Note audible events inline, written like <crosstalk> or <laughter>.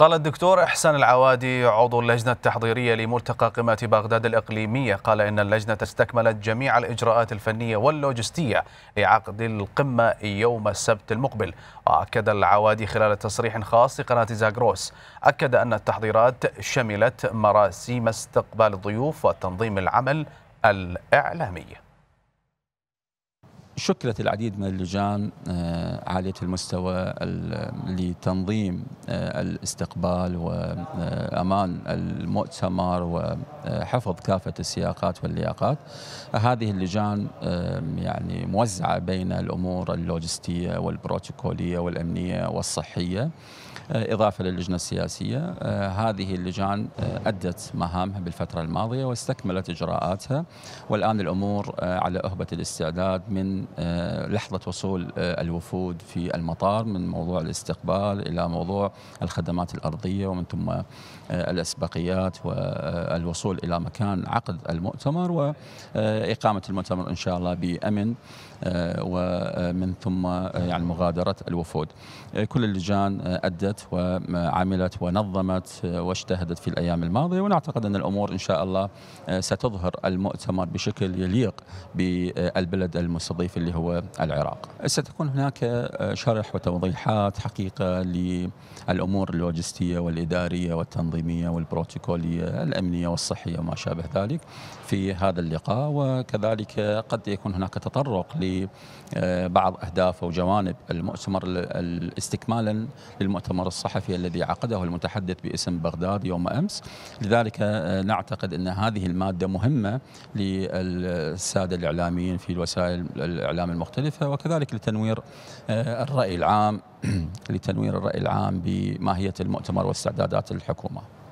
قال الدكتور إحسان العوادي عضو اللجنة التحضيرية لملتقى قمة بغداد الإقليمية قال إن اللجنة استكملت جميع الإجراءات الفنية واللوجستية لعقد القمة يوم السبت المقبل وأكد العوادي خلال تصريح خاص لقناة زاغروس أكد أن التحضيرات شملت مراسيم استقبال الضيوف وتنظيم العمل الإعلامي شكلت العديد من اللجان آه، عالية المستوى لتنظيم آه، الاستقبال وأمان آه، المؤتمر وحفظ كافة السياقات واللياقات هذه اللجان يعني موزعة بين الأمور اللوجستية والبروتوكولية والأمنية والصحية إضافة للجنة السياسية هذه اللجان أدت مهامها بالفترة الماضية واستكملت إجراءاتها والآن الأمور على أهبة الاستعداد من آه، لحظة وصول آه، الوفود في المطار من موضوع الاستقبال إلى موضوع الخدمات الأرضية ومن ثم آه، الأسبقيات والوصول إلى مكان عقد المؤتمر وإقامة المؤتمر إن شاء الله بأمن ومن ثم يعني مغادرة الوفود كل اللجان أدت وعملت ونظمت واجتهدت في الأيام الماضية ونعتقد أن الأمور إن شاء الله ستظهر المؤتمر بشكل يليق بالبلد المستضيف اللي هو العراق ستكون هناك آه، شرح وتوضيحات حقيقة للأمور اللوجستية والإدارية والتنظيمية والبروتوكولية الأمنية والصحية وما شابه ذلك في هذا اللقاء وكذلك قد يكون هناك تطرق لبعض آه، أهداف وجوانب المؤتمر استكمالا للمؤتمر الصحفي الذي عقده المتحدث باسم بغداد يوم أمس لذلك آه، نعتقد أن هذه المادة مهمة للسادة الإعلاميين في الوسائل الإعلام المختلفة وكذلك لتنوير آه، الرأي العام <clears throat> لتنوير الرأي العام بماهية المؤتمر واستعدادات الحكومة